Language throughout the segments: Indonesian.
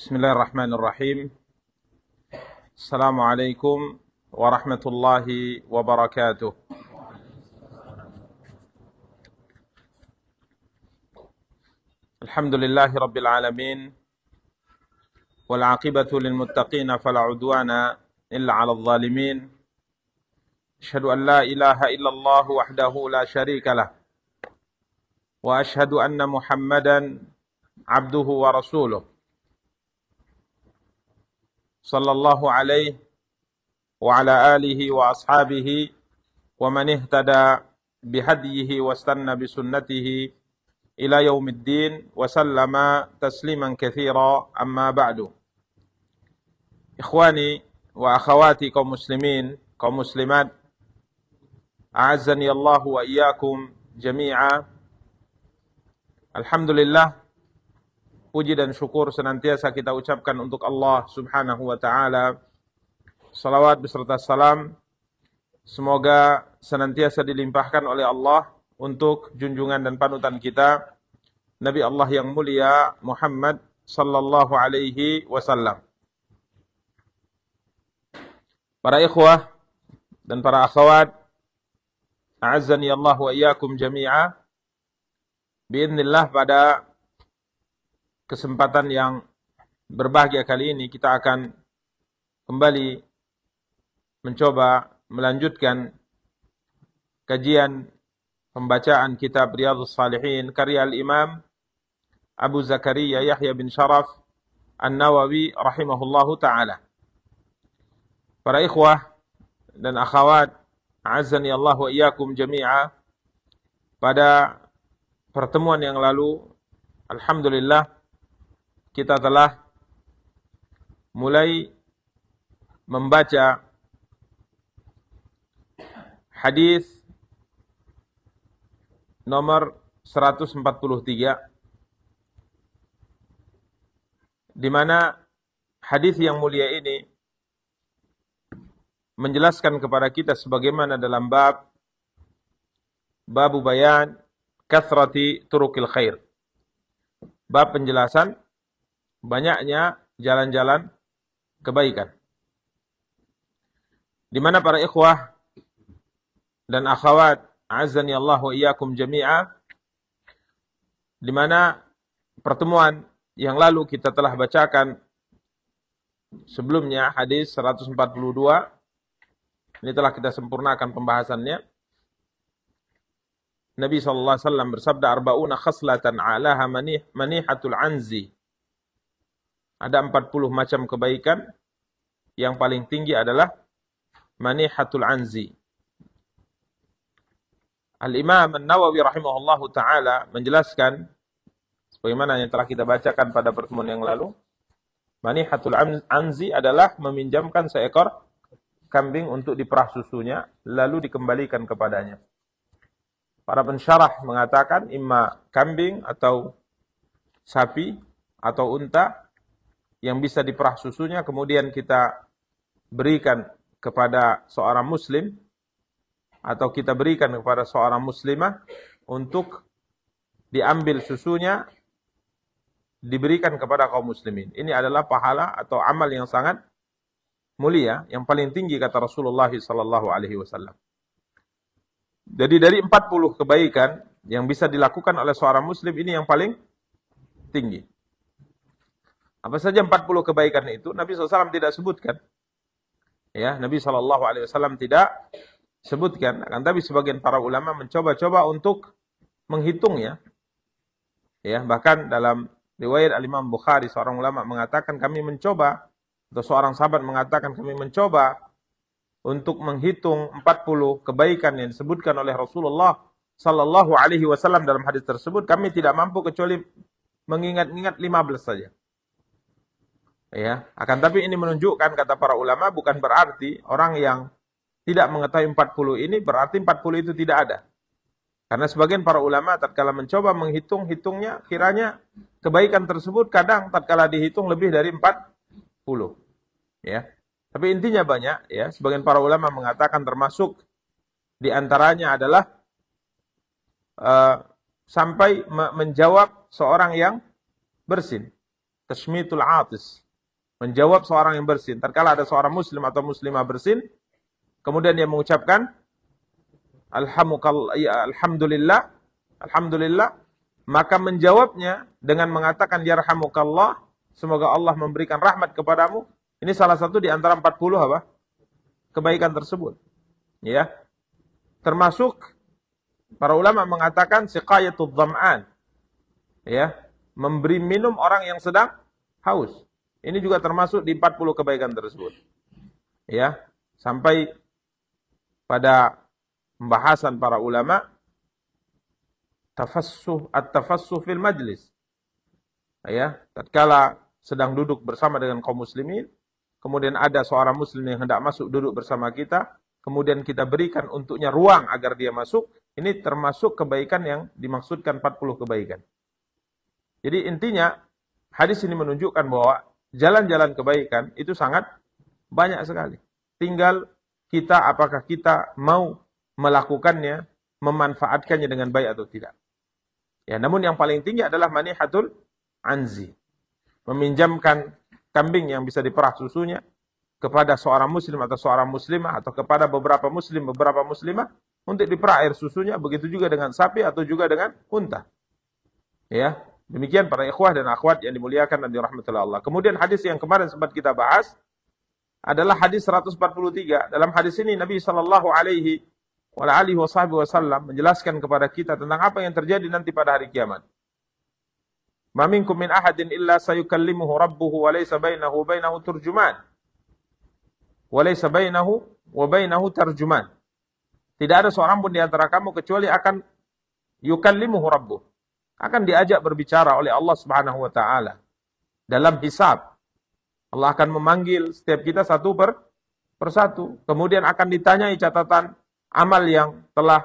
بسم الله الرحمن الرحيم السلام عليكم ورحمة الله وبركاته الحمد لله رب العالمين والعاقبة للمتقين فلا عدوان إلا على الظالمين أشهد أن لا إله إلا الله وحده لا شريك له وأشهد أن محمدا عبده ورسوله صلى الله عليه وعلى آله وأصحابه ومن اهتدى بهديه واستنى بسنته إلى يوم الدين وسلم تسليما كثيرا أما بعد إخواني وأخواتي كمسلمين كمسلمات أعزني الله وإياكم جميعا الحمد لله puji dan syukur senantiasa kita ucapkan untuk Allah Subhanahu wa taala. Salawat beserta salam semoga senantiasa dilimpahkan oleh Allah untuk junjungan dan panutan kita Nabi Allah yang mulia Muhammad sallallahu alaihi wasallam. Para ikhwah dan para akhwat, a'azzani Allah wa iyyakum jami'a. Biidznillah pada kesempatan yang berbahagia kali ini kita akan kembali mencoba melanjutkan kajian pembacaan kitab Riyadhus Salihin karya Al-Imam Abu Zakaria Yahya bin Sharaf An-Nawawi rahimahullahu taala. Para ikhwah dan akhwat azani Allah wa iyyakum jami'a pada pertemuan yang lalu alhamdulillah kita telah mulai membaca hadis nomor 143 di mana hadis yang mulia ini menjelaskan kepada kita sebagaimana dalam bab babu bayan kathrati turukil khair. Bab penjelasan banyaknya jalan-jalan kebaikan. Di mana para ikhwah dan akhwat azani Allah wa iyyakum jami'a di mana pertemuan yang lalu kita telah bacakan sebelumnya hadis 142 ini telah kita sempurnakan pembahasannya Nabi sallallahu alaihi wasallam bersabda arbauna khaslatan alaha manih manihatul anzi ada 40 macam kebaikan. Yang paling tinggi adalah manihatul anzi. Al-Imam An-Nawawi rahimahullahu taala menjelaskan sebagaimana yang telah kita bacakan pada pertemuan yang lalu. Manihatul anzi adalah meminjamkan seekor kambing untuk diperah susunya lalu dikembalikan kepadanya. Para pensyarah mengatakan imma kambing atau sapi atau unta yang bisa diperah susunya kemudian kita berikan kepada seorang muslim atau kita berikan kepada seorang muslimah untuk diambil susunya diberikan kepada kaum muslimin. Ini adalah pahala atau amal yang sangat mulia, yang paling tinggi kata Rasulullah sallallahu alaihi wasallam. Jadi dari 40 kebaikan yang bisa dilakukan oleh seorang muslim ini yang paling tinggi. Apa saja 40 kebaikan itu Nabi SAW tidak sebutkan. Ya, Nabi SAW tidak sebutkan. Akan tapi sebagian para ulama mencoba-coba untuk menghitungnya. Ya, bahkan dalam riwayat Al-Imam Bukhari seorang ulama mengatakan kami mencoba atau seorang sahabat mengatakan kami mencoba untuk menghitung 40 kebaikan yang disebutkan oleh Rasulullah sallallahu alaihi wasallam dalam hadis tersebut kami tidak mampu kecuali mengingat-ingat 15 saja. Ya, akan tapi ini menunjukkan kata para ulama bukan berarti orang yang tidak mengetahui 40 ini berarti 40 itu tidak ada. Karena sebagian para ulama tatkala mencoba menghitung hitungnya kiranya kebaikan tersebut kadang tatkala dihitung lebih dari 40. Ya. Tapi intinya banyak ya, sebagian para ulama mengatakan termasuk di antaranya adalah uh, sampai menjawab seorang yang bersin. tasmitul atis menjawab seorang yang bersin. Terkala ada seorang muslim atau muslimah bersin, kemudian dia mengucapkan, ya, Alhamdulillah, Alhamdulillah, maka menjawabnya dengan mengatakan, Ya semoga Allah memberikan rahmat kepadamu. Ini salah satu di antara 40 apa? Kebaikan tersebut. Ya. Termasuk para ulama mengatakan siqayatul dham'an. Ya, memberi minum orang yang sedang haus. Ini juga termasuk di 40 kebaikan tersebut. Ya, sampai pada pembahasan para ulama tafassuh at-tafassuh fil majlis. Ya, tatkala sedang duduk bersama dengan kaum muslimin, kemudian ada seorang muslim yang hendak masuk duduk bersama kita, kemudian kita berikan untuknya ruang agar dia masuk, ini termasuk kebaikan yang dimaksudkan 40 kebaikan. Jadi intinya hadis ini menunjukkan bahwa jalan-jalan kebaikan itu sangat banyak sekali. Tinggal kita apakah kita mau melakukannya, memanfaatkannya dengan baik atau tidak. Ya, namun yang paling tinggi adalah manihatul anzi. Meminjamkan kambing yang bisa diperah susunya kepada seorang muslim atau seorang muslimah atau kepada beberapa muslim, beberapa muslimah untuk diperah air susunya, begitu juga dengan sapi atau juga dengan unta. Ya, Demikian para ikhwah dan akhwat yang dimuliakan dan dirahmatullahi Allah. Kemudian hadis yang kemarin sempat kita bahas adalah hadis 143. Dalam hadis ini Nabi Shallallahu alaihi wa alihi wasallam menjelaskan kepada kita tentang apa yang terjadi nanti pada hari kiamat. Maminkum min ahadin illa sayukallimuhu rabbuhu wa laysa bainahu bainahu turjuman. Wa laysa bainahu wa bainahu tarjuman. Tidak ada seorang pun di antara kamu kecuali akan yukallimuhu rabbuhu akan diajak berbicara oleh Allah Subhanahu wa taala dalam hisab. Allah akan memanggil setiap kita satu per persatu. Kemudian akan ditanyai catatan amal yang telah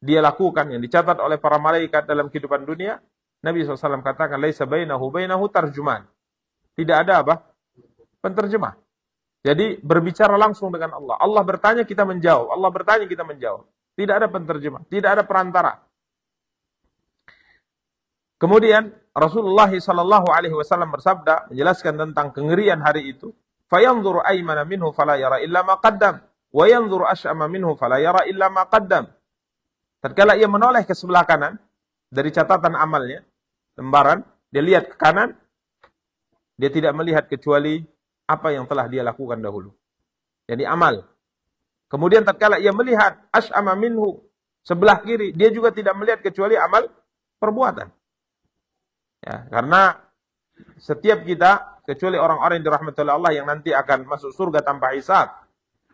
dia lakukan yang dicatat oleh para malaikat dalam kehidupan dunia. Nabi SAW katakan, Laisa bainahu bainahu tarjuman. Tidak ada apa? Penterjemah. Jadi berbicara langsung dengan Allah. Allah bertanya, kita menjawab. Allah bertanya, kita menjawab. Tidak ada penterjemah. Tidak ada perantara. Kemudian Rasulullah sallallahu alaihi wasallam bersabda menjelaskan tentang kengerian hari itu, fa yanzur minhu fala yara illa ma qaddam wa yanzur ashama minhu fala yara illa ma qaddam. Tatkala ia menoleh ke sebelah kanan dari catatan amalnya, lembaran, dia lihat ke kanan, dia tidak melihat kecuali apa yang telah dia lakukan dahulu. Jadi amal. Kemudian tatkala ia melihat ashama minhu sebelah kiri, dia juga tidak melihat kecuali amal perbuatan. Ya, karena setiap kita kecuali orang-orang yang dirahmati oleh Allah yang nanti akan masuk surga tanpa hisab.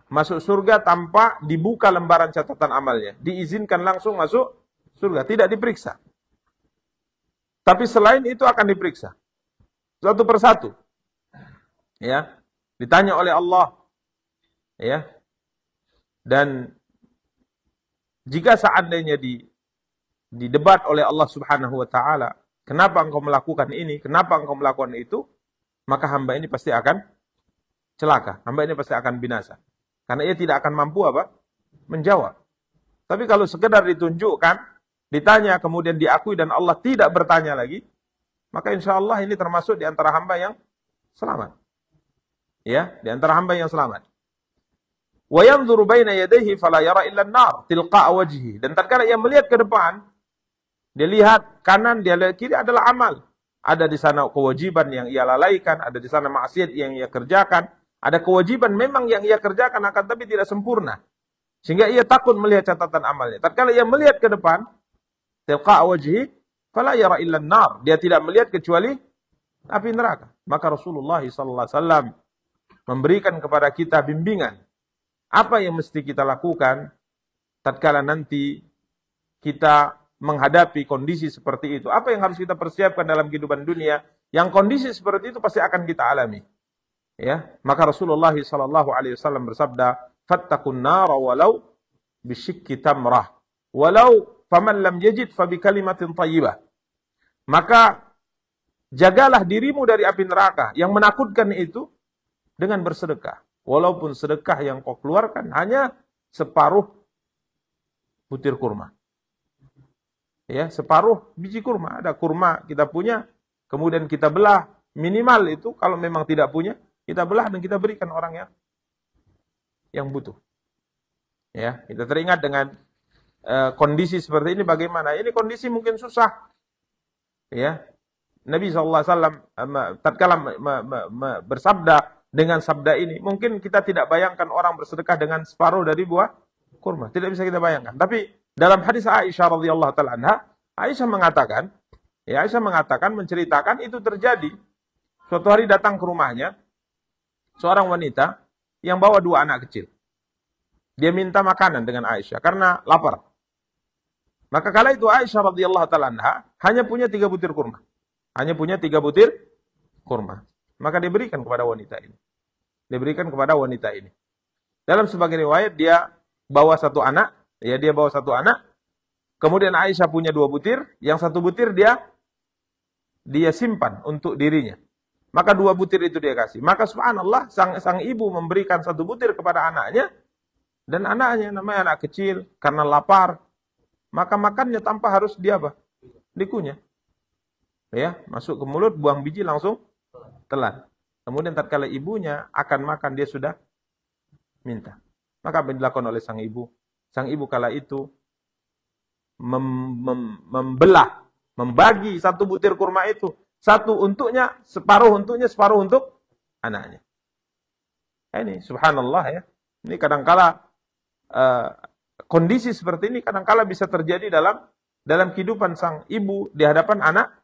Masuk surga tanpa dibuka lembaran catatan amalnya. Diizinkan langsung masuk surga, tidak diperiksa. Tapi selain itu akan diperiksa. Satu persatu. Ya. Ditanya oleh Allah. Ya. Dan jika seandainya di debat oleh Allah Subhanahu wa taala Kenapa engkau melakukan ini? Kenapa engkau melakukan itu? Maka hamba ini pasti akan celaka. Hamba ini pasti akan binasa. Karena ia tidak akan mampu apa? Menjawab. Tapi kalau sekedar ditunjukkan, ditanya, kemudian diakui dan Allah tidak bertanya lagi, maka insya Allah ini termasuk di antara hamba yang selamat. Ya, di antara hamba yang selamat. وَيَنْظُرُ بَيْنَ يَدَيْهِ فَلَا illa إِلَّا النَّارِ تِلْقَاءَ Dan tatkala ia melihat ke depan, dia lihat kanan, dia lihat kiri adalah amal. Ada di sana kewajiban yang ia lalaikan, ada di sana maksiat yang ia kerjakan, ada kewajiban memang yang ia kerjakan akan tapi tidak sempurna. Sehingga ia takut melihat catatan amalnya. Tatkala ia melihat ke depan, tilqa wajhi fala yara illa nar. Dia tidak melihat kecuali api neraka. Maka Rasulullah sallallahu alaihi wasallam memberikan kepada kita bimbingan apa yang mesti kita lakukan tatkala nanti kita menghadapi kondisi seperti itu. Apa yang harus kita persiapkan dalam kehidupan dunia? Yang kondisi seperti itu pasti akan kita alami. Ya, maka Rasulullah Shallallahu alaihi wasallam bersabda, "Fattakun nar walau bisyikki tamrah, walau faman lam yajid fa bi kalimatin tayyibah." Maka jagalah dirimu dari api neraka. Yang menakutkan itu dengan bersedekah. Walaupun sedekah yang kau keluarkan hanya separuh butir kurma ya separuh biji kurma ada kurma kita punya kemudian kita belah minimal itu kalau memang tidak punya kita belah dan kita berikan orang yang yang butuh ya kita teringat dengan e, kondisi seperti ini bagaimana ini kondisi mungkin susah ya Nabi saw eh, tatkala bersabda dengan sabda ini mungkin kita tidak bayangkan orang bersedekah dengan separuh dari buah kurma tidak bisa kita bayangkan tapi dalam hadis Aisyah radhiyallahu taala anha, Aisyah mengatakan, ya Aisyah mengatakan menceritakan itu terjadi. Suatu hari datang ke rumahnya seorang wanita yang bawa dua anak kecil. Dia minta makanan dengan Aisyah karena lapar. Maka kala itu Aisyah radhiyallahu taala anha hanya punya tiga butir kurma. Hanya punya tiga butir kurma. Maka diberikan kepada wanita ini. Diberikan kepada wanita ini. Dalam sebagian riwayat dia bawa satu anak Ya dia bawa satu anak. Kemudian Aisyah punya dua butir, yang satu butir dia dia simpan untuk dirinya. Maka dua butir itu dia kasih. Maka subhanallah sang sang ibu memberikan satu butir kepada anaknya dan anaknya namanya anak kecil karena lapar. Maka makannya tanpa harus dia apa? Dikunyah. Ya, masuk ke mulut, buang biji langsung telan. Kemudian tatkala ibunya akan makan dia sudah minta. Maka apa yang dilakukan oleh sang ibu? Sang ibu kala itu mem mem membelah, membagi satu butir kurma itu. Satu untuknya, separuh untuknya, separuh untuk anaknya. Nah, ini subhanallah ya. Ini kadangkala uh, kondisi seperti ini kadangkala bisa terjadi dalam dalam kehidupan sang ibu di hadapan anak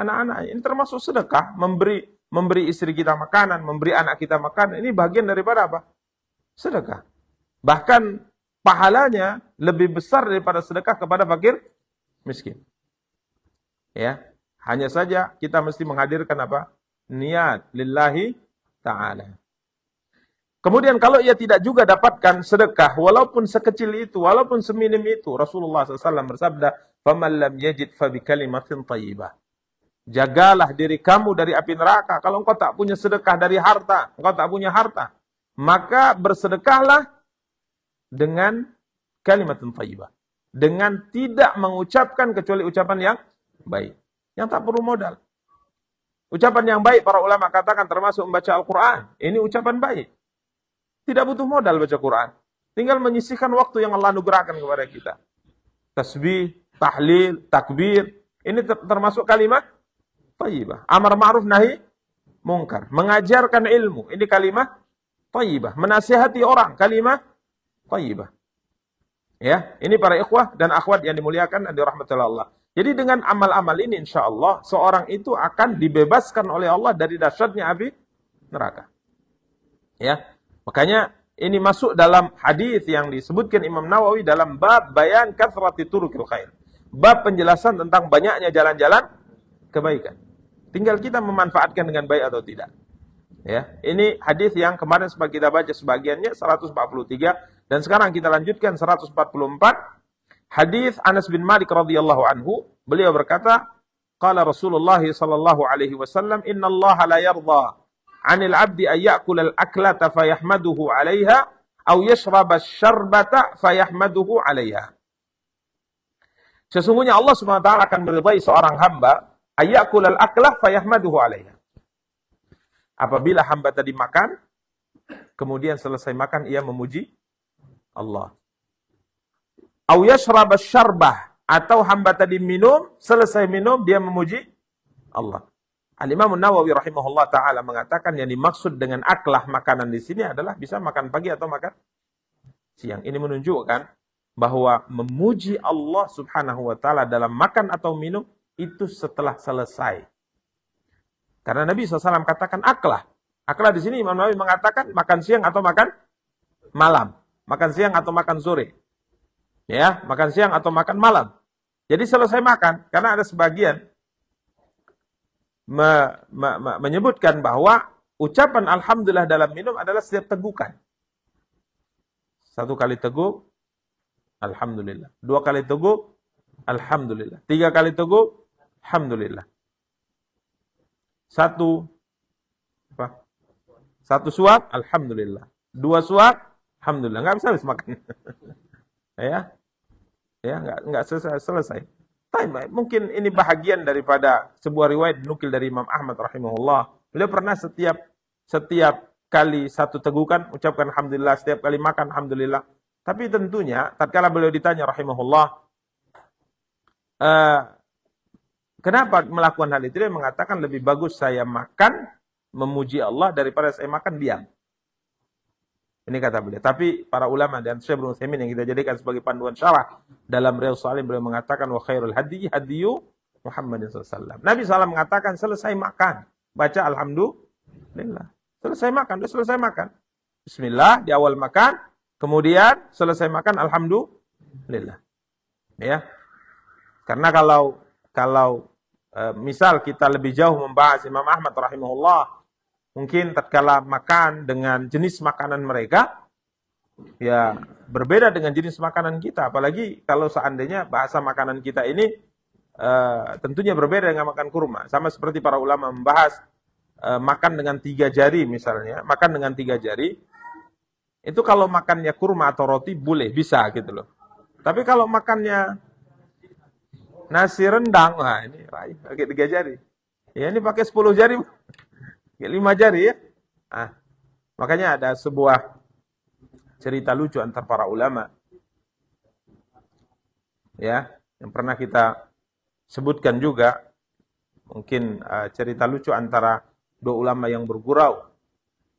anak-anak. Ini termasuk sedekah, memberi memberi istri kita makanan, memberi anak kita makanan. Ini bagian daripada apa? Sedekah. Bahkan pahalanya lebih besar daripada sedekah kepada fakir miskin. Ya, hanya saja kita mesti menghadirkan apa? Niat lillahi taala. Kemudian kalau ia tidak juga dapatkan sedekah, walaupun sekecil itu, walaupun seminim itu, Rasulullah SAW bersabda, "Faman لَمْ yajid fa طَيِّبَةٍ Jagalah diri kamu dari api neraka. Kalau engkau tak punya sedekah dari harta, engkau tak punya harta, maka bersedekahlah dengan kalimat thayyibah. Dengan tidak mengucapkan kecuali ucapan yang baik. Yang tak perlu modal. Ucapan yang baik para ulama katakan termasuk membaca Al-Quran. Ini ucapan baik. Tidak butuh modal baca Quran. Tinggal menyisihkan waktu yang Allah nugerahkan kepada kita. Tasbih, tahlil, takbir. Ini termasuk kalimat tayyibah. Amar ma'ruf nahi mungkar. Mengajarkan ilmu. Ini kalimat tayyibah. Menasihati orang. Kalimat thayyibah. Ya, ini para ikhwah dan akhwat yang dimuliakan dan dirahmati Allah. Jadi dengan amal-amal ini insya Allah seorang itu akan dibebaskan oleh Allah dari dahsyatnya api neraka. Ya, makanya ini masuk dalam hadis yang disebutkan Imam Nawawi dalam bab bayan kathrati turukil khair. Bab penjelasan tentang banyaknya jalan-jalan kebaikan. Tinggal kita memanfaatkan dengan baik atau tidak. Ya, ini hadis yang kemarin sebagai kita baca sebagiannya 143 dan sekarang kita lanjutkan 144 hadis Anas bin Malik radhiyallahu anhu, beliau berkata, qala Rasulullah sallallahu alaihi wasallam, "Inna Allah la yarda 'anil 'abdi ay ya'kula al-aklata fayahmaduhu 'alaiha aw yashraba asy-syarbata fayahmaduhu 'alaiha." Sesungguhnya Allah SWT akan meridai seorang hamba ayakul al aklah fayahmaduhu alaiha. Apabila hamba tadi makan, kemudian selesai makan ia memuji Allah. Au yashrab syarbah atau hamba tadi minum, selesai minum dia memuji Allah. Al Imam Nawawi rahimahullah taala mengatakan yang dimaksud dengan aklah makanan di sini adalah bisa makan pagi atau makan siang. Ini menunjukkan bahwa memuji Allah Subhanahu wa taala dalam makan atau minum itu setelah selesai. Karena Nabi SAW katakan aklah. Aklah di sini Imam Nawawi mengatakan makan siang atau makan malam. Makan siang atau makan sore. Ya, makan siang atau makan malam. Jadi selesai makan, karena ada sebagian me, me, me, menyebutkan bahwa ucapan Alhamdulillah dalam minum adalah setiap tegukan. Satu kali teguk, Alhamdulillah. Dua kali teguk, Alhamdulillah. Tiga kali teguk, Alhamdulillah. Satu, apa? Satu suap, Alhamdulillah. Dua suap, Alhamdulillah, nggak bisa habis makan. ya, ya nggak nggak selesai. selesai. Time, mungkin ini bahagian daripada sebuah riwayat nukil dari Imam Ahmad rahimahullah. Beliau pernah setiap setiap kali satu tegukan ucapkan alhamdulillah, setiap kali makan alhamdulillah. Tapi tentunya tatkala beliau ditanya rahimahullah e, kenapa melakukan hal itu dia mengatakan lebih bagus saya makan memuji Allah daripada saya makan diam. Ini kata beliau. Tapi para ulama dan Syekh Ibnu Utsaimin yang kita jadikan sebagai panduan syarah dalam Riyadhus Shalihin beliau mengatakan wa khairul hadi hadiyu alaihi SAW. Nabi SAW mengatakan selesai makan, baca alhamdulillah. Selesai makan, sudah selesai makan. Bismillah di awal makan, kemudian selesai makan alhamdulillah. Ya. Karena kalau kalau eh, misal kita lebih jauh membahas Imam Ahmad rahimahullah mungkin tatkala makan dengan jenis makanan mereka ya berbeda dengan jenis makanan kita apalagi kalau seandainya bahasa makanan kita ini uh, tentunya berbeda dengan makan kurma sama seperti para ulama membahas uh, makan dengan tiga jari misalnya makan dengan tiga jari itu kalau makannya kurma atau roti boleh bisa gitu loh tapi kalau makannya nasi rendang wah ini pakai tiga jari ya ini pakai sepuluh jari Ya, lima jari ya. Ah, makanya ada sebuah cerita lucu antar para ulama. Ya, yang pernah kita sebutkan juga mungkin uh, cerita lucu antara dua ulama yang bergurau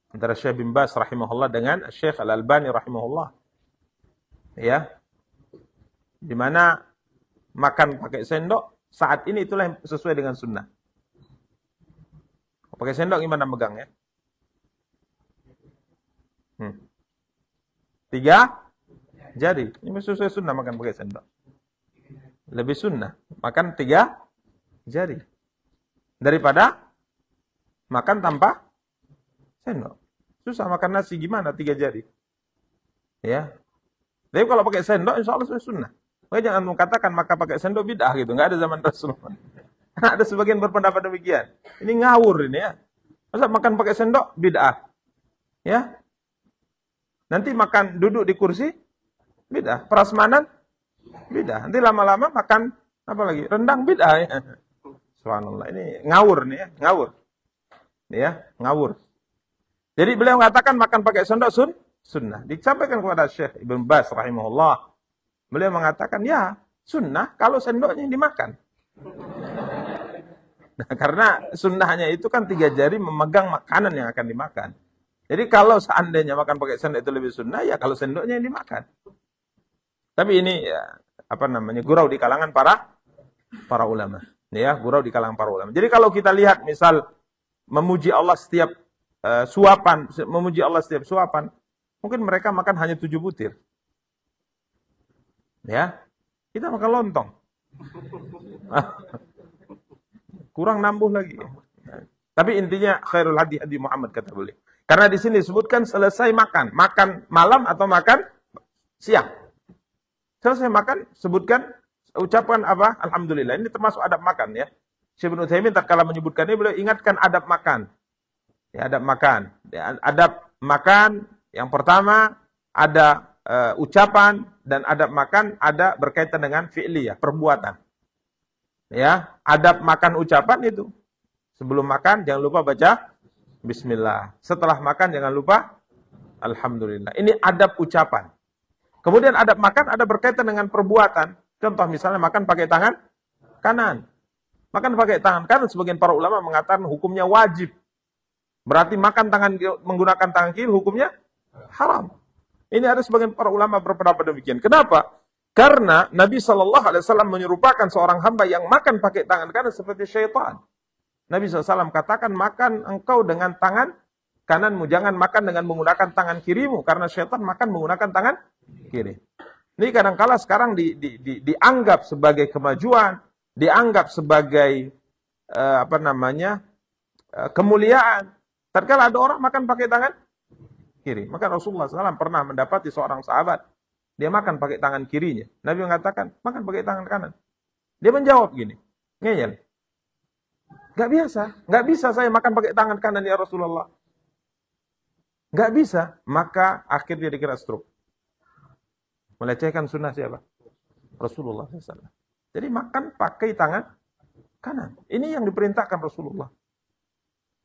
antara Syekh bin Bas rahimahullah dengan Syekh Al Albani rahimahullah. Ya. Di mana makan pakai sendok saat ini itulah yang sesuai dengan sunnah. Pakai sendok gimana megang ya? Hmm. Tiga Jadi, Ini sesuai sunnah makan pakai sendok. Lebih sunnah makan tiga Jadi. daripada makan tanpa sendok. Susah makan nasi gimana tiga jari? Ya. Tapi kalau pakai sendok insya Allah sudah sunnah. Makanya jangan mengatakan maka pakai sendok bidah gitu. Nggak ada zaman Rasulullah. Ada sebagian berpendapat demikian. Ini ngawur ini ya. Masa makan pakai sendok bid'ah. Ya. Nanti makan duduk di kursi bid'ah. Prasmanan bid'ah. Nanti lama-lama makan apa lagi? Rendang bid'ah ya. Subhanallah. Ini ngawur nih ya, ngawur. Ini ya, ngawur. Jadi beliau mengatakan makan pakai sendok sun sunnah. Dicampaikan kepada Syekh Ibn Bas rahimahullah. Beliau mengatakan, ya sunnah kalau sendoknya dimakan. Nah, karena sunnahnya itu kan tiga jari memegang makanan yang akan dimakan. Jadi kalau seandainya makan pakai sendok itu lebih sunnah, ya kalau sendoknya yang dimakan. Tapi ini ya, apa namanya gurau di kalangan para para ulama. Ya, gurau di kalangan para ulama. Jadi kalau kita lihat misal memuji Allah setiap uh, suapan, memuji Allah setiap suapan, mungkin mereka makan hanya tujuh butir. Ya, kita makan lontong. kurang nambuh lagi. Tapi intinya khairul hadi hadi Muhammad kata boleh Karena di sini disebutkan selesai makan, makan malam atau makan siang. Selesai makan, sebutkan ucapkan apa? Alhamdulillah. Ini termasuk adab makan ya. Syekh bin Utsaimin tatkala menyebutkan ini beliau ingatkan adab makan. Ya, adab makan. Ya, adab makan yang pertama ada uh, ucapan dan adab makan ada berkaitan dengan fili ya perbuatan. Ya, adab makan ucapan itu. Sebelum makan jangan lupa baca bismillah. Setelah makan jangan lupa alhamdulillah. Ini adab ucapan. Kemudian adab makan ada berkaitan dengan perbuatan. Contoh misalnya makan pakai tangan kanan. Makan pakai tangan kanan sebagian para ulama mengatakan hukumnya wajib. Berarti makan tangan menggunakan tangan kiri hukumnya haram. Ini ada sebagian para ulama berpendapat demikian. Kenapa? Karena Nabi Shallallahu Alaihi Wasallam menyerupakan seorang hamba yang makan pakai tangan kanan seperti syaitan. Nabi SAW katakan makan engkau dengan tangan kananmu, jangan makan dengan menggunakan tangan kirimu karena syaitan makan menggunakan tangan kiri. Ini kadangkala sekarang di, di, di, dianggap sebagai kemajuan, dianggap sebagai uh, apa namanya uh, kemuliaan. Terkala ada orang makan pakai tangan kiri. Maka Rasulullah SAW pernah mendapati seorang sahabat dia makan pakai tangan kirinya. Nabi mengatakan, makan pakai tangan kanan. Dia menjawab gini, ngeyel. Gak biasa, gak bisa saya makan pakai tangan kanan ya Rasulullah. Gak bisa, maka akhirnya dikira stroke. Melecehkan sunnah siapa? Rasulullah SAW. Jadi makan pakai tangan kanan. Ini yang diperintahkan Rasulullah.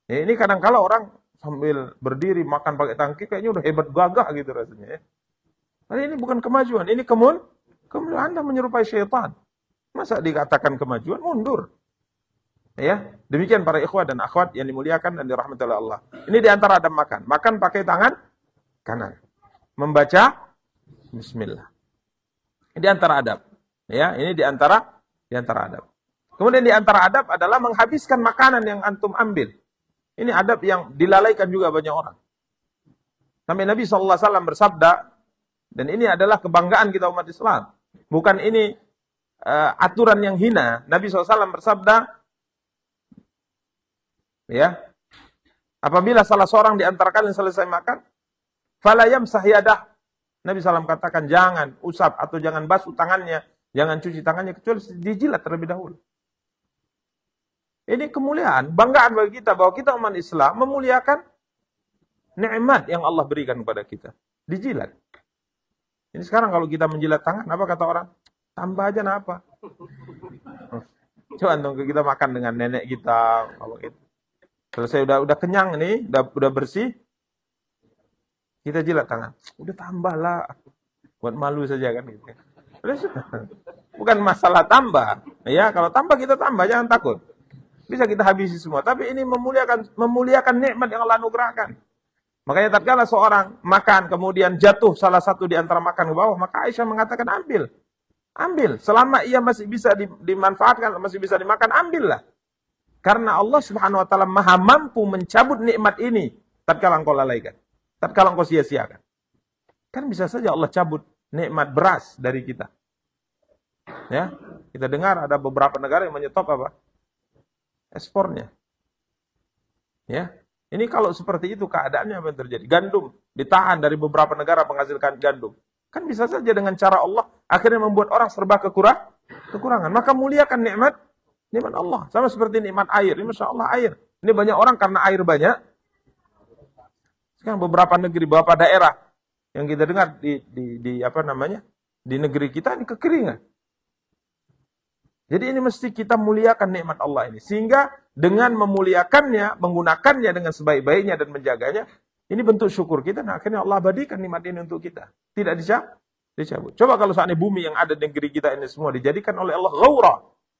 Ya, ini kadang kala orang sambil berdiri makan pakai tangki kayaknya udah hebat gagah gitu rasanya ya. Karena ini bukan kemajuan, ini kemun. Kemudian Anda menyerupai syaitan. Masa dikatakan kemajuan? Mundur. Ya, demikian para ikhwah dan akhwat yang dimuliakan dan dirahmati oleh Allah. Ini diantara adab makan. Makan pakai tangan kanan. Membaca Bismillah. Ini diantara adab. Ya, ini diantara diantara adab. Kemudian diantara adab adalah menghabiskan makanan yang antum ambil. Ini adab yang dilalaikan juga banyak orang. Sampai Nabi SAW bersabda, dan ini adalah kebanggaan kita umat Islam. Bukan ini uh, aturan yang hina. Nabi SAW bersabda, ya, apabila salah seorang di antara kalian selesai makan, falayam sahyadah. Nabi SAW katakan, jangan usap atau jangan basuh tangannya, jangan cuci tangannya, kecuali dijilat terlebih dahulu. Ini kemuliaan, banggaan bagi kita bahwa kita umat Islam memuliakan nikmat yang Allah berikan kepada kita. Dijilat. Ini sekarang kalau kita menjilat tangan, apa kata orang? Tambah aja apa? Coba dong kita makan dengan nenek kita, kalau itu. Selesai udah udah kenyang nih, udah udah bersih. Kita jilat tangan. Udah tambahlah Buat malu saja kan gitu. Bukan masalah tambah. Ya, kalau tambah kita tambah, jangan takut. Bisa kita habisi semua, tapi ini memuliakan memuliakan nikmat yang Allah anugerahkan. Makanya tatkala seorang makan kemudian jatuh salah satu di antara makan ke bawah, maka Aisyah mengatakan ambil. Ambil. Selama ia masih bisa dimanfaatkan, masih bisa dimakan, ambillah. Karena Allah Subhanahu wa taala Maha mampu mencabut nikmat ini tatkala engkau lalaikan. Tatkala engkau sia-siakan. Kan bisa saja Allah cabut nikmat beras dari kita. Ya, kita dengar ada beberapa negara yang menyetop apa? Ekspornya. Ya, ini kalau seperti itu keadaannya apa yang terjadi? Gandum ditahan dari beberapa negara penghasilkan gandum. Kan bisa saja dengan cara Allah akhirnya membuat orang serba kekurang, kekurangan. Maka muliakan nikmat nikmat Allah. Sama seperti nikmat air. Ini Masya Allah air. Ini banyak orang karena air banyak. Sekarang beberapa negeri, beberapa daerah yang kita dengar di, di, di apa namanya di negeri kita ini kekeringan. Jadi ini mesti kita muliakan nikmat Allah ini. Sehingga dengan memuliakannya, menggunakannya dengan sebaik-baiknya dan menjaganya, ini bentuk syukur kita. Nah, akhirnya Allah abadikan nikmat ini untuk kita. Tidak dicabut. Dicabut. Coba kalau soalnya bumi yang ada di negeri kita ini semua dijadikan oleh Allah gaurah.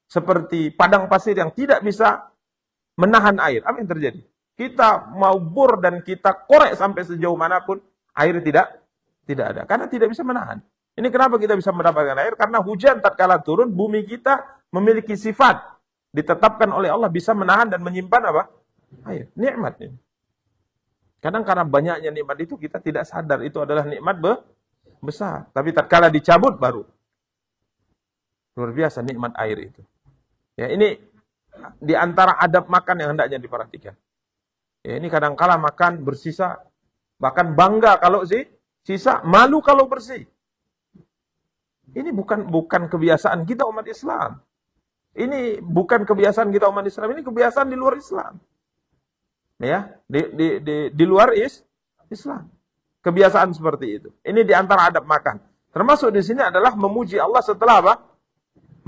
Seperti padang pasir yang tidak bisa menahan air. Apa yang terjadi? Kita mau bur dan kita korek sampai sejauh manapun, air tidak tidak ada. Karena tidak bisa menahan. Ini kenapa kita bisa mendapatkan air? Karena hujan tatkala turun, bumi kita memiliki sifat ditetapkan oleh Allah bisa menahan dan menyimpan apa? Air, nikmat ini. Kadang karena banyaknya nikmat itu kita tidak sadar itu adalah nikmat be besar, tapi terkala dicabut baru luar biasa nikmat air itu. Ya, ini di antara adab makan yang hendaknya diperhatikan. Ya, ini kala makan bersisa, bahkan bangga kalau sih sisa, malu kalau bersih. Ini bukan bukan kebiasaan kita umat Islam. Ini bukan kebiasaan kita umat Islam, ini kebiasaan di luar Islam. Ya, di di di, di luar is, Islam. Kebiasaan seperti itu. Ini di antara adab makan. Termasuk di sini adalah memuji Allah setelah apa?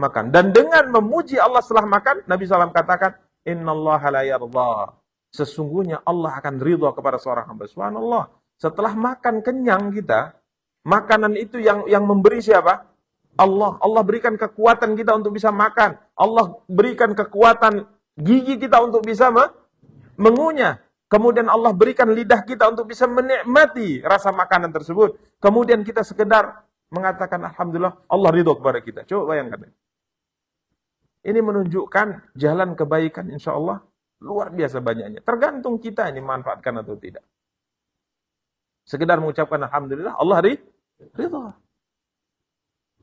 Makan. Dan dengan memuji Allah setelah makan, Nabi SAW katakan, Inna Allah Sesungguhnya Allah akan ridho kepada seorang hamba. Subhanallah. Setelah makan kenyang kita, makanan itu yang yang memberi siapa? Allah. Allah berikan kekuatan kita untuk bisa makan. Allah berikan kekuatan gigi kita untuk bisa mengunyah. Kemudian Allah berikan lidah kita untuk bisa menikmati rasa makanan tersebut. Kemudian kita sekedar mengatakan Alhamdulillah Allah ridho kepada kita. Coba bayangkan. Ini menunjukkan jalan kebaikan insya Allah luar biasa banyaknya. Tergantung kita ini manfaatkan atau tidak. Sekedar mengucapkan Alhamdulillah Allah ridho.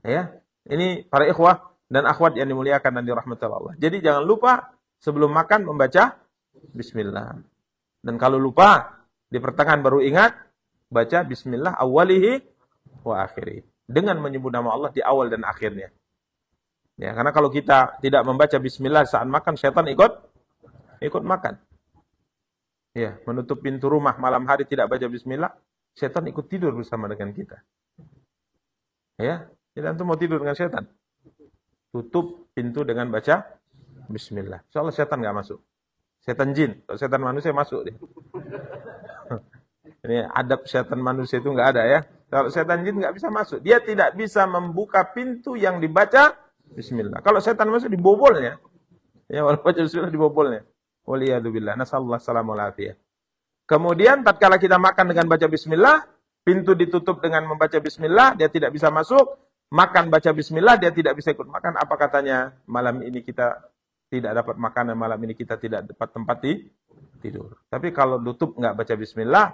Ya. Ini para ikhwah dan akhwat yang dimuliakan dan dirahmati Allah. Jadi jangan lupa sebelum makan membaca bismillah. Dan kalau lupa di pertengahan baru ingat baca bismillah awalihi wa akhiri. Dengan menyebut nama Allah di awal dan akhirnya. Ya, karena kalau kita tidak membaca bismillah saat makan setan ikut ikut makan. Ya, menutup pintu rumah malam hari tidak baca bismillah, setan ikut tidur bersama dengan kita. Ya, jadi ya, antum mau tidur dengan setan. Tutup pintu dengan baca Bismillah. Soalnya setan nggak masuk. Setan jin, kalau setan manusia masuk deh. Ini adab setan manusia itu nggak ada ya. Kalau setan jin nggak bisa masuk, dia tidak bisa membuka pintu yang dibaca Bismillah. Kalau setan masuk dibobolnya, ya walaupun baca Bismillah dibobolnya. Waliyadzubillah. Nasallah Alaihi afiyah. Kemudian tatkala kita makan dengan baca Bismillah, pintu ditutup dengan membaca Bismillah, dia tidak bisa masuk makan baca bismillah dia tidak bisa ikut makan apa katanya malam ini kita tidak dapat makanan malam ini kita tidak dapat tempat di tidur tapi kalau tutup nggak baca bismillah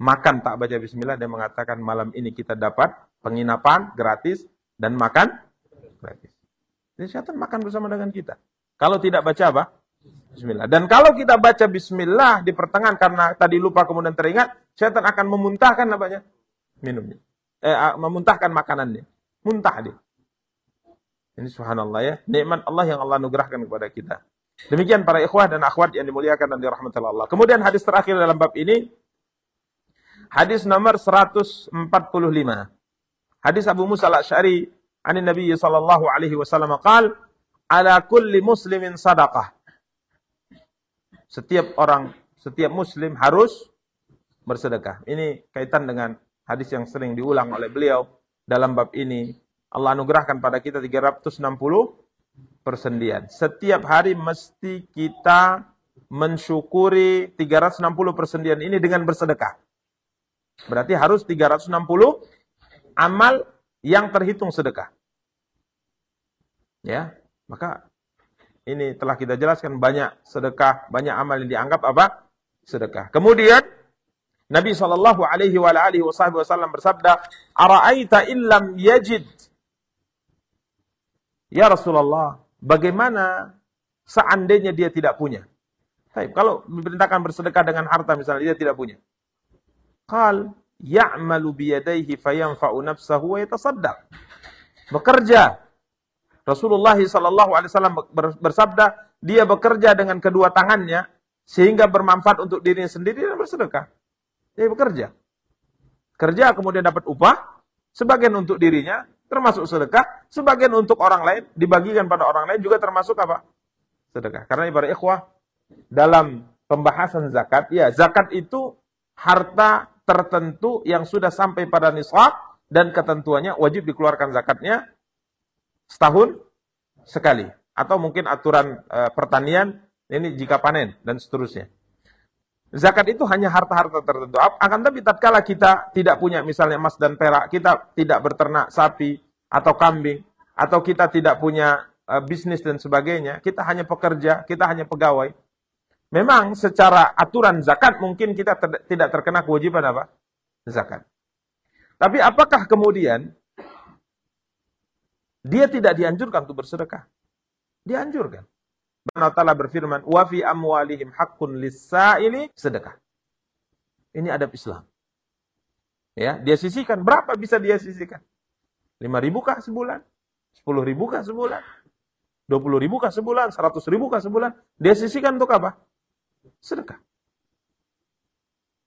makan tak baca bismillah dia mengatakan malam ini kita dapat penginapan gratis dan makan gratis jadi syaitan makan bersama dengan kita kalau tidak baca apa bismillah dan kalau kita baca bismillah di pertengahan karena tadi lupa kemudian teringat syaitan akan memuntahkan apanya minumnya eh, ah, memuntahkan makanannya muntah dia. Ini subhanallah ya, nikmat Allah yang Allah nugerahkan kepada kita. Demikian para ikhwah dan akhwat yang dimuliakan dan dirahmati Allah. Kemudian hadis terakhir dalam bab ini hadis nomor 145. Hadis Abu Musa Al-Asy'ari anin Nabi sallallahu alaihi wasallam qaal ala kulli muslimin sadaqah. Setiap orang, setiap muslim harus bersedekah. Ini kaitan dengan hadis yang sering diulang oleh beliau dalam bab ini. Allah anugerahkan pada kita 360 persendian. Setiap hari mesti kita mensyukuri 360 persendian ini dengan bersedekah. Berarti harus 360 amal yang terhitung sedekah. Ya, maka ini telah kita jelaskan banyak sedekah, banyak amal yang dianggap apa? Sedekah. Kemudian Nabi sallallahu Alaihi Wasallam bersabda, "Araita illam yajid." Ya Rasulullah, bagaimana seandainya dia tidak punya? Baik, kalau memerintahkan bersedekah dengan harta misalnya dia tidak punya. Qal ya'malu biyadaihi fayanfa'u nafsahu wa yatasaddaq. Bekerja. Rasulullah sallallahu alaihi wasallam bersabda, dia bekerja dengan kedua tangannya sehingga bermanfaat untuk dirinya sendiri dan bersedekah. Jadi bekerja. Kerja kemudian dapat upah, sebagian untuk dirinya, termasuk sedekah, sebagian untuk orang lain, dibagikan pada orang lain juga termasuk apa? Sedekah. Karena ibarat ikhwah, dalam pembahasan zakat, ya zakat itu harta tertentu yang sudah sampai pada nisab dan ketentuannya wajib dikeluarkan zakatnya setahun sekali. Atau mungkin aturan e, pertanian, ini jika panen dan seterusnya. Zakat itu hanya harta-harta tertentu. Akan tapi tatkala kita tidak punya misalnya emas dan perak, kita tidak berternak sapi atau kambing, atau kita tidak punya uh, bisnis dan sebagainya, kita hanya pekerja, kita hanya pegawai. Memang secara aturan zakat mungkin kita ter tidak terkena kewajiban apa? Zakat. Tapi apakah kemudian dia tidak dianjurkan untuk bersedekah? Dianjurkan wa Ta'ala berfirman, "Wa fi amwalihim haqqun lis-sa'ili sedekah." Ini adab Islam. Ya, dia sisihkan berapa bisa dia sisihkan? 5.000 kah sebulan? 10.000 kah sebulan? 20.000 kah sebulan? 100.000 kah sebulan? Dia sisihkan untuk apa? Sedekah.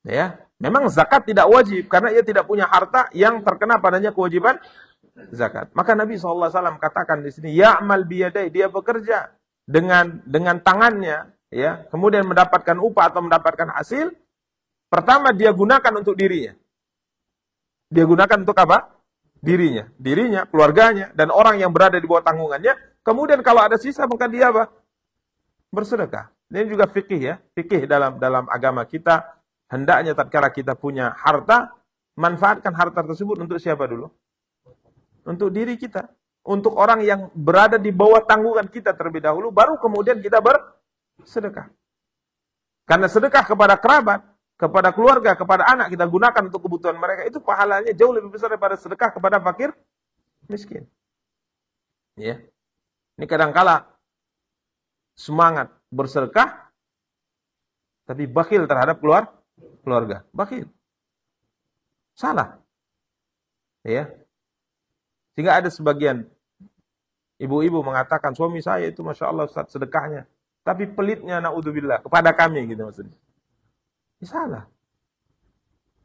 Ya, memang zakat tidak wajib karena ia tidak punya harta yang terkena padanya kewajiban zakat. Maka Nabi SAW katakan di sini, ya amal biadai dia bekerja dengan dengan tangannya ya, kemudian mendapatkan upah atau mendapatkan hasil, pertama dia gunakan untuk dirinya. Dia gunakan untuk apa? Dirinya, dirinya, keluarganya dan orang yang berada di bawah tanggungannya. Kemudian kalau ada sisa maka dia apa? Bersedekah. Ini juga fikih ya, fikih dalam dalam agama kita hendaknya tatkala kita punya harta manfaatkan harta tersebut untuk siapa dulu? Untuk diri kita untuk orang yang berada di bawah tanggungan kita terlebih dahulu, baru kemudian kita bersedekah. Karena sedekah kepada kerabat, kepada keluarga, kepada anak kita gunakan untuk kebutuhan mereka, itu pahalanya jauh lebih besar daripada sedekah kepada fakir miskin. Ya. Ini kadangkala semangat bersedekah, tapi bakhil terhadap keluar, keluarga. Bakhil. Salah. Ya, sehingga ada sebagian ibu-ibu mengatakan, suami saya itu Masya Allah Ustaz sedekahnya. Tapi pelitnya na'udzubillah kepada kami gitu maksudnya. Ini salah.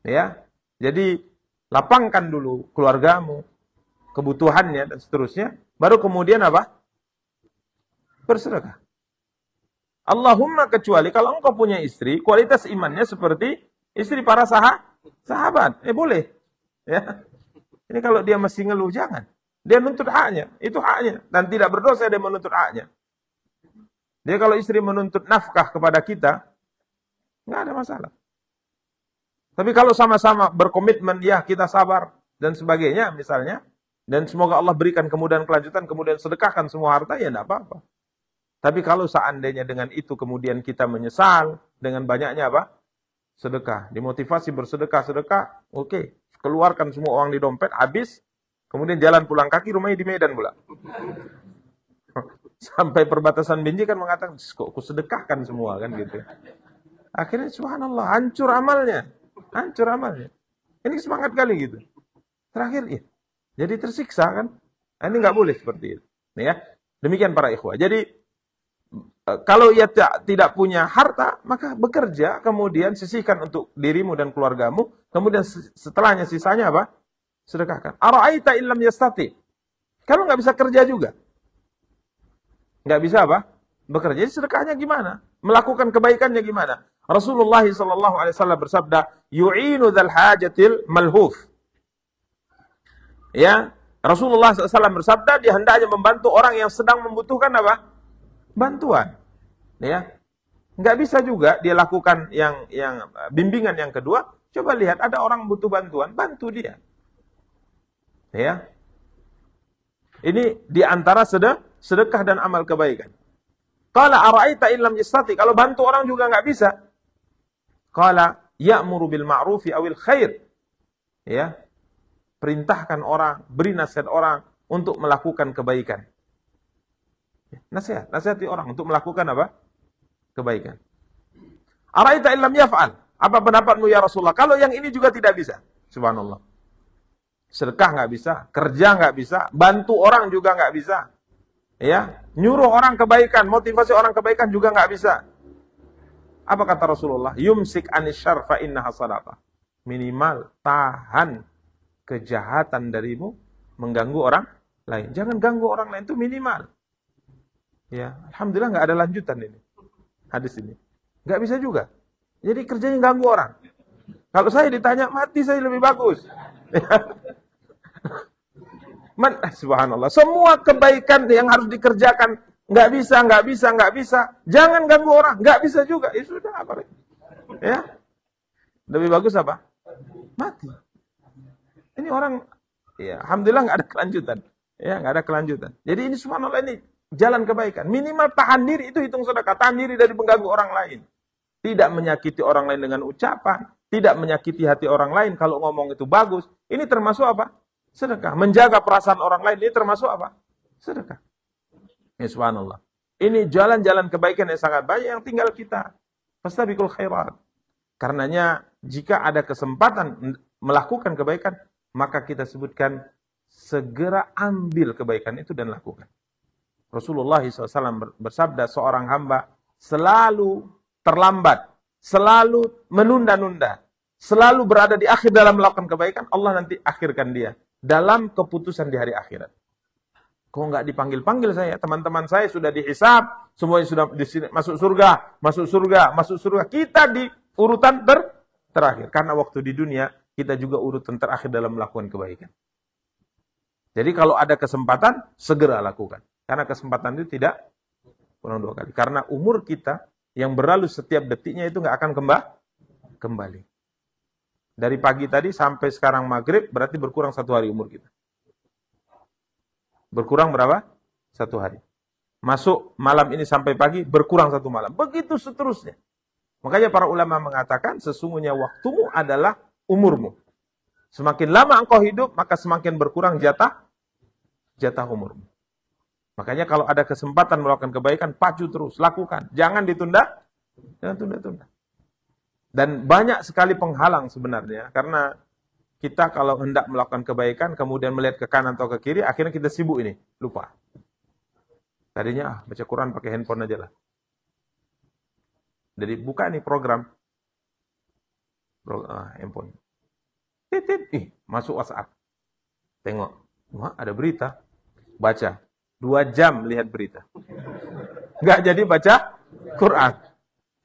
Ya. Jadi lapangkan dulu keluargamu, kebutuhannya dan seterusnya. Baru kemudian apa? Bersedekah. Allahumma kecuali kalau engkau punya istri, kualitas imannya seperti istri para sahabat. Eh boleh. Ya. Ini kalau dia masih ngeluh, jangan. Dia menuntut haknya. Itu haknya. Dan tidak berdosa dia menuntut haknya. Dia kalau istri menuntut nafkah kepada kita, nggak ada masalah. Tapi kalau sama-sama berkomitmen, ya kita sabar, dan sebagainya misalnya, dan semoga Allah berikan kemudahan kelanjutan, kemudian sedekahkan semua harta, ya tidak apa-apa. Tapi kalau seandainya dengan itu kemudian kita menyesal dengan banyaknya apa? Sedekah. Dimotivasi bersedekah-sedekah, oke. Okay keluarkan semua uang di dompet, habis, kemudian jalan pulang kaki, rumahnya di Medan pula. Sampai perbatasan Binji kan mengatakan, kok ku sedekahkan semua kan gitu. Akhirnya subhanallah, hancur amalnya. Hancur amalnya. Ini semangat kali gitu. Terakhir, ya, jadi tersiksa kan. Nah, ini nggak boleh seperti itu. Nih ya. Demikian para ikhwah. Jadi Eh, kalau ia tidak punya harta, maka bekerja, kemudian sisihkan untuk dirimu dan keluargamu, kemudian setelahnya sisanya apa? Sedekahkan. Ara'aita illam yastati. Kalau nggak bisa kerja juga. Nggak bisa apa? Bekerja, Jadi sedekahnya gimana? Melakukan kebaikannya gimana? Rasulullah SAW bersabda, yu'inu dhal hajatil malhuf. Ya, Rasulullah SAW bersabda, dia hendaknya membantu orang yang sedang membutuhkan apa? bantuan. Ya. Nggak bisa juga dia lakukan yang yang bimbingan yang kedua, coba lihat ada orang butuh bantuan, bantu dia. Ya. Ini di antara sedekah dan amal kebaikan. Qala ara'aita in yastati, kalau bantu orang juga nggak bisa. Qala ya'muru bil ma'rufi awil khair. Ya. Perintahkan orang, beri nasihat orang untuk melakukan kebaikan Nasihat, nasihati orang untuk melakukan apa? Kebaikan. Araita illam yaf'al. Apa pendapatmu ya Rasulullah? Kalau yang ini juga tidak bisa. Subhanallah. Sedekah nggak bisa, kerja nggak bisa, bantu orang juga nggak bisa. Ya, nyuruh orang kebaikan, motivasi orang kebaikan juga nggak bisa. Apa kata Rasulullah? Yumsik anishar fa inna hasadata. Minimal tahan kejahatan darimu mengganggu orang lain. Jangan ganggu orang lain itu minimal. Ya, alhamdulillah nggak ada lanjutan ini. Hadis ini. Nggak bisa juga. Jadi kerjanya ganggu orang. Kalau saya ditanya mati saya lebih bagus. Man, eh, subhanallah. Semua kebaikan yang harus dikerjakan nggak bisa, nggak bisa, nggak bisa. Jangan ganggu orang. Nggak bisa juga. Ya sudah apa lagi? Ya. Lebih bagus apa? Mati. Ini orang ya alhamdulillah nggak ada kelanjutan. Ya, nggak ada kelanjutan. Jadi ini subhanallah ini jalan kebaikan. Minimal tahan diri itu hitung sedekah, tahan diri dari mengganggu orang lain. Tidak menyakiti orang lain dengan ucapan, tidak menyakiti hati orang lain kalau ngomong itu bagus. Ini termasuk apa? Sedekah. Menjaga perasaan orang lain ini termasuk apa? Sedekah. Ya Ini jalan-jalan kebaikan yang sangat banyak yang tinggal kita. Fastabiqul khairat. Karenanya jika ada kesempatan melakukan kebaikan, maka kita sebutkan segera ambil kebaikan itu dan lakukan. Rasulullah SAW bersabda seorang hamba selalu terlambat, selalu menunda-nunda, selalu berada di akhir dalam melakukan kebaikan, Allah nanti akhirkan dia dalam keputusan di hari akhirat. Kok nggak dipanggil-panggil saya? Teman-teman saya sudah dihisap, semuanya sudah sini masuk surga, masuk surga, masuk surga. Kita di urutan ter terakhir. Karena waktu di dunia, kita juga urutan terakhir dalam melakukan kebaikan. Jadi kalau ada kesempatan, segera lakukan. Karena kesempatan itu tidak kurang dua kali. Karena umur kita yang berlalu setiap detiknya itu nggak akan kembali. kembali. Dari pagi tadi sampai sekarang maghrib berarti berkurang satu hari umur kita. Berkurang berapa? Satu hari. Masuk malam ini sampai pagi berkurang satu malam. Begitu seterusnya. Makanya para ulama mengatakan sesungguhnya waktumu adalah umurmu. Semakin lama engkau hidup maka semakin berkurang jatah jatah umurmu. Makanya kalau ada kesempatan melakukan kebaikan, pacu terus, lakukan. Jangan ditunda, jangan tunda-tunda. Dan banyak sekali penghalang sebenarnya, karena kita kalau hendak melakukan kebaikan, kemudian melihat ke kanan atau ke kiri, akhirnya kita sibuk ini, lupa. Tadinya, ah, baca Quran pakai handphone aja lah. Jadi buka nih program, program ah, handphone. Titit, ih, masuk WhatsApp. Tengok, wah ada berita, baca, Dua jam lihat berita. Nggak jadi baca Quran.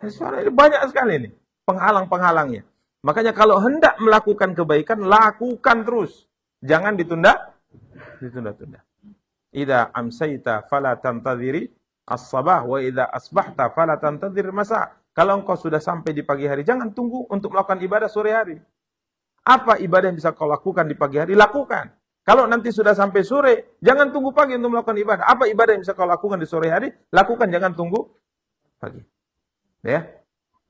Eh, ini Banyak sekali ini penghalang-penghalangnya. Makanya kalau hendak melakukan kebaikan, lakukan terus. Jangan ditunda, ditunda-tunda. Ida amsaita fala tantadhiri as-sabah wa ida asbahta fala tantadhir masa. Kalau engkau sudah sampai di pagi hari, jangan tunggu untuk melakukan ibadah sore hari. Apa ibadah yang bisa kau lakukan di pagi hari? Lakukan. Kalau nanti sudah sampai sore, jangan tunggu pagi untuk melakukan ibadah. Apa ibadah yang bisa kau lakukan di sore hari? Lakukan, jangan tunggu pagi. Ya.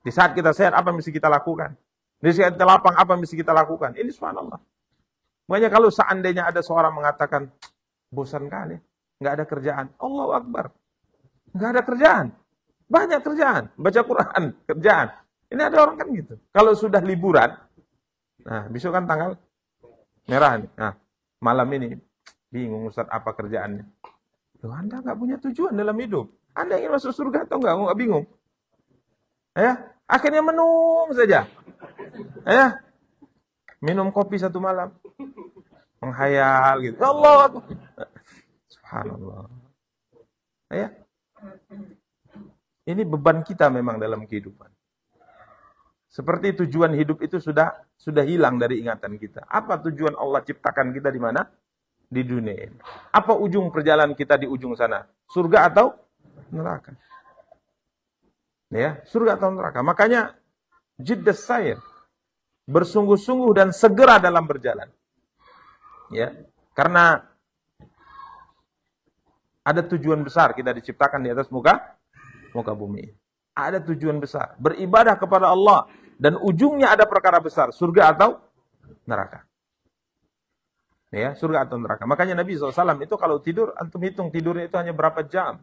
Di saat kita sehat, apa yang mesti kita lakukan? Di saat kita lapang, apa yang mesti kita lakukan? Ini subhanallah. Makanya kalau seandainya ada seorang mengatakan, bosan kali, nggak ada kerjaan. Allah Akbar. Nggak ada kerjaan. Banyak kerjaan. Baca Quran, kerjaan. Ini ada orang kan gitu. Kalau sudah liburan, nah besok kan tanggal merah nih. Nah, malam ini. Bingung Ustaz apa kerjaannya. Loh, Anda nggak punya tujuan dalam hidup. Anda ingin masuk surga atau nggak? Nggak bingung. Ya, akhirnya menung saja. Ya, minum kopi satu malam, menghayal gitu. Ya Allah, subhanallah. Ya, ini beban kita memang dalam kehidupan. Seperti tujuan hidup itu sudah sudah hilang dari ingatan kita. Apa tujuan Allah ciptakan kita di mana? Di dunia ini. Apa ujung perjalanan kita di ujung sana? Surga atau neraka? Ya, surga atau neraka. Makanya jiddas sayr bersungguh-sungguh dan segera dalam berjalan. Ya, karena ada tujuan besar kita diciptakan di atas muka muka bumi. Ada tujuan besar. Beribadah kepada Allah dan ujungnya ada perkara besar, surga atau neraka. Ya, surga atau neraka. Makanya Nabi SAW itu kalau tidur, antum hitung tidurnya itu hanya berapa jam.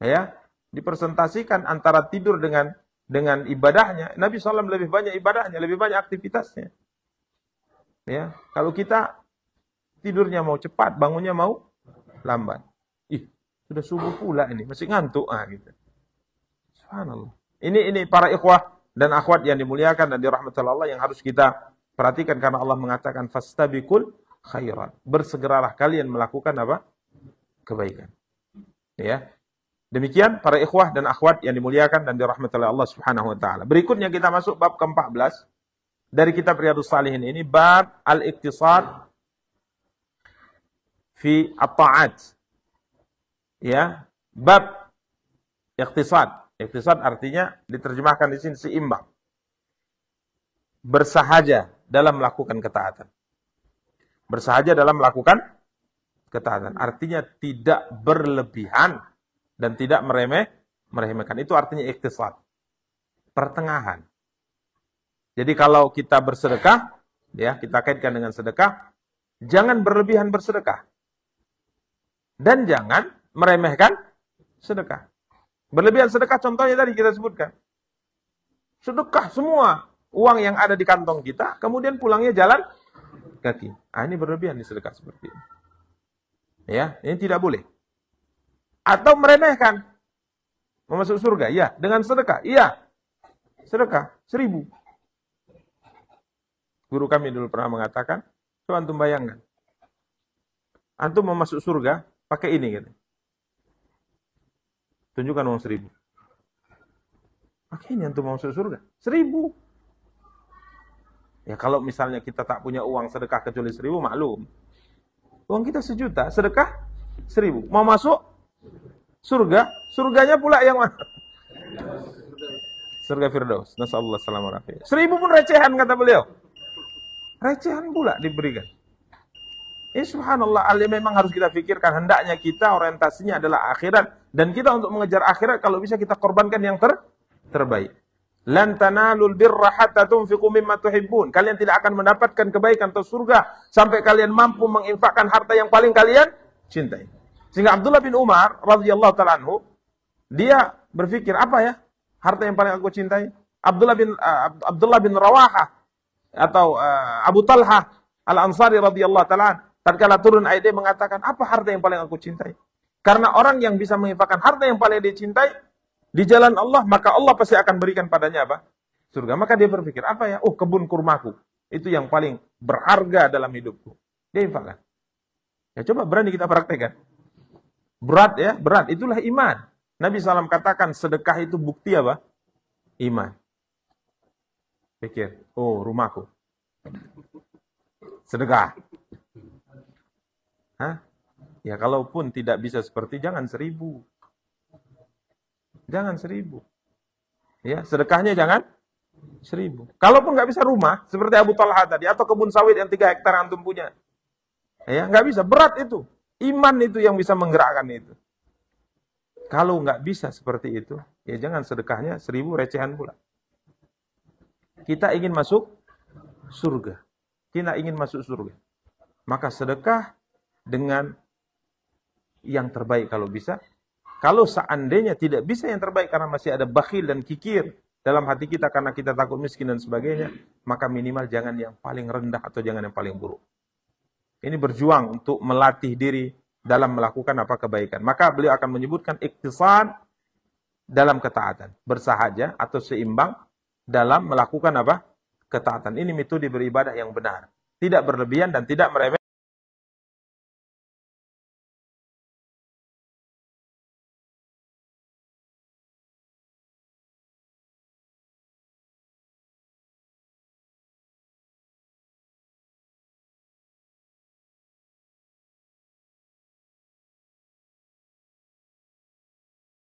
Ya, dipresentasikan antara tidur dengan dengan ibadahnya. Nabi SAW lebih banyak ibadahnya, lebih banyak aktivitasnya. Ya, kalau kita tidurnya mau cepat, bangunnya mau lambat. Ih, sudah subuh pula ini, masih ngantuk ah gitu. Subhanallah. Ini ini para ikhwah dan akhwat yang dimuliakan dan dirahmati Allah yang harus kita perhatikan karena Allah mengatakan fastabiqul khairat. Bersegeralah kalian melakukan apa? kebaikan. Ya. Demikian para ikhwah dan akhwat yang dimuliakan dan dirahmati oleh Allah Subhanahu wa taala. Berikutnya kita masuk bab ke-14 dari kitab Riyadhus Salihin ini bab al-iktisad fi at-ta'at. Ya, bab iktisad Iktisad artinya diterjemahkan di sini seimbang. Bersahaja dalam melakukan ketaatan. Bersahaja dalam melakukan ketaatan. Artinya tidak berlebihan dan tidak meremeh, meremehkan. Itu artinya iktisad. Pertengahan. Jadi kalau kita bersedekah, ya kita kaitkan dengan sedekah, jangan berlebihan bersedekah. Dan jangan meremehkan sedekah. Berlebihan sedekah contohnya tadi kita sebutkan. Sedekah semua uang yang ada di kantong kita, kemudian pulangnya jalan kaki. Ah, ini berlebihan di sedekah seperti ini. Ya, ini tidak boleh. Atau meremehkan. Memasuk surga, iya. Dengan sedekah, iya. Sedekah, seribu. Guru kami dulu pernah mengatakan, coba antum bayangkan. Antum memasuk surga, pakai ini gitu. Tunjukkan uang seribu. Akhirnya antum masuk surga. Seribu. Ya kalau misalnya kita tak punya uang sedekah kecuali seribu, maklum. Uang kita sejuta, sedekah seribu. Mau masuk surga, surganya pula yang mana? Surga Firdaus. Nasallahu alaihi wasallam. Seribu pun recehan kata beliau. Recehan pula diberikan. ini eh, subhanallah, memang harus kita pikirkan. Hendaknya kita orientasinya adalah akhirat dan kita untuk mengejar akhirat kalau bisa kita korbankan yang ter terbaik. Lan tanalul birra hatta tunfiqu mimma tuhibbun. Kalian tidak akan mendapatkan kebaikan atau surga sampai kalian mampu menginfakkan harta yang paling kalian cintai. Sehingga Abdullah bin Umar radhiyallahu taala anhu dia berpikir apa ya? Harta yang paling aku cintai. Abdullah bin uh, Abdullah bin Rawaha atau uh, Abu Talha Al-Ansari radhiyallahu taala tatkala turun ayat dia mengatakan apa harta yang paling aku cintai? Karena orang yang bisa menginfakkan harta yang paling dicintai di jalan Allah, maka Allah pasti akan berikan padanya apa? Surga. Maka dia berpikir, apa ya? Oh, kebun kurmaku. Itu yang paling berharga dalam hidupku. Dia infakkan. Ya coba berani kita praktekkan. Berat ya, berat. Itulah iman. Nabi SAW katakan sedekah itu bukti apa? Iman. Pikir, oh rumahku. Sedekah. Hah? Ya kalaupun tidak bisa seperti jangan seribu. Jangan seribu. Ya sedekahnya jangan seribu. Kalaupun nggak bisa rumah seperti Abu Talha tadi atau kebun sawit yang tiga hektar antum punya, ya nggak bisa berat itu. Iman itu yang bisa menggerakkan itu. Kalau nggak bisa seperti itu, ya jangan sedekahnya seribu recehan pula. Kita ingin masuk surga. Kita ingin masuk surga. Maka sedekah dengan yang terbaik kalau bisa. Kalau seandainya tidak bisa yang terbaik karena masih ada bakhil dan kikir dalam hati kita karena kita takut miskin dan sebagainya, maka minimal jangan yang paling rendah atau jangan yang paling buruk. Ini berjuang untuk melatih diri dalam melakukan apa kebaikan. Maka beliau akan menyebutkan iktisan dalam ketaatan, bersahaja atau seimbang dalam melakukan apa? ketaatan. Ini metode beribadah yang benar, tidak berlebihan dan tidak meremeh